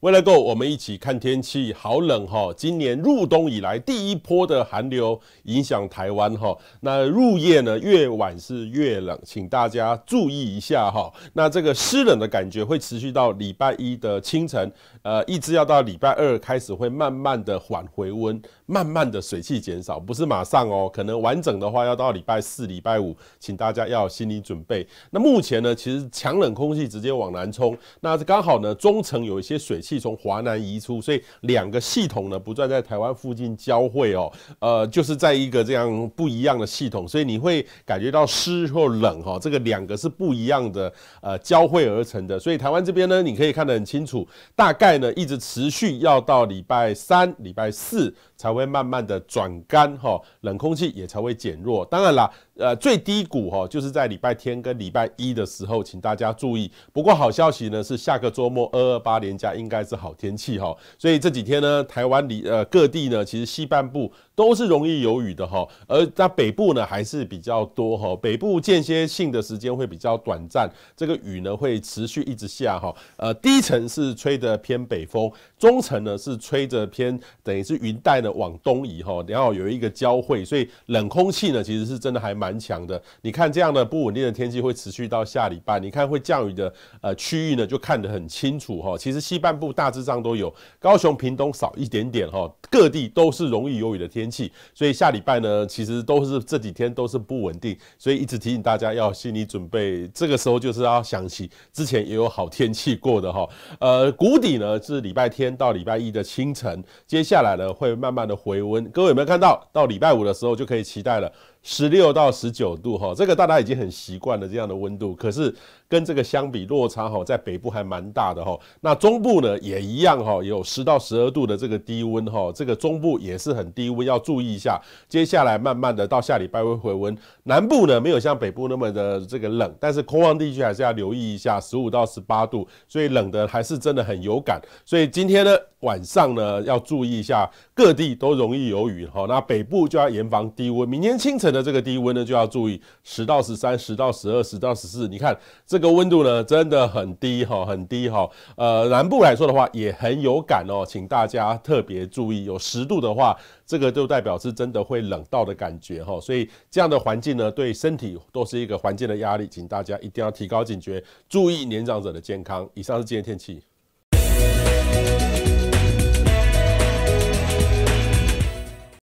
未来够，我们一起看天气，好冷哈！今年入冬以来第一波的寒流影响台湾哈。那入夜呢，越晚是越冷，请大家注意一下哈。那这个湿冷的感觉会持续到礼拜一的清晨，呃，一直要到礼拜二开始会慢慢的缓回温，慢慢的水汽减少，不是马上哦，可能完整的话要到礼拜四、礼拜五，请大家要有心理准备。那目前呢，其实强冷空气直接往南冲，那刚好呢，中层有一些水汽。气从华南移出，所以两个系统呢不断在台湾附近交汇哦，呃，就是在一个这样不一样的系统，所以你会感觉到湿或冷哈，这个两个是不一样的，呃，交汇而成的。所以台湾这边呢，你可以看得很清楚，大概呢一直持续要到礼拜三、礼拜四才会慢慢的转干哈，冷空气也才会减弱。当然啦，呃，最低谷哈就是在礼拜天跟礼拜一的时候，请大家注意。不过好消息呢是下个周末二二八连假应该。还是好天气哈，所以这几天呢，台湾里呃各地呢，其实西半部都是容易有雨的哈，而在北部呢还是比较多哈，北部间歇性的时间会比较短暂，这个雨呢会持续一直下哈，呃低层是吹的偏北风，中层呢是吹着偏等于是云带呢往东移哈，然后有一个交汇，所以冷空气呢其实是真的还蛮强的，你看这样的不稳定的天气会持续到下礼拜，你看会降雨的呃区域呢就看得很清楚哈，其实西半部。大致上都有，高雄、屏东少一点点哈，各地都是容易有雨的天气，所以下礼拜呢，其实都是这几天都是不稳定，所以一直提醒大家要心理准备，这个时候就是要想起之前也有好天气过的哈，呃，谷底呢是礼拜天到礼拜一的清晨，接下来呢会慢慢的回温，各位有没有看到？到礼拜五的时候就可以期待了。十六到十九度哈，这个大家已经很习惯了这样的温度。可是跟这个相比，落差哈，在北部还蛮大的哈。那中部呢也一样哈，有十到十二度的这个低温哈，这个中部也是很低温，要注意一下。接下来慢慢的到下礼拜会回温。南部呢没有像北部那么的这个冷，但是空旷地区还是要留意一下，十五到十八度，所以冷的还是真的很有感。所以今天呢晚上呢要注意一下，各地都容易有雨哈。那北部就要严防低温，明天清晨。的这个低温呢，就要注意十到十三、十到十二、十到十四。你看这个温度呢，真的很低哈，很低哈。呃，南部来说的话也很有感哦，请大家特别注意，有十度的话，这个就代表是真的会冷到的感觉哈。所以这样的环境呢，对身体都是一个环境的压力，请大家一定要提高警觉，注意年长者的健康。以上是今天天气。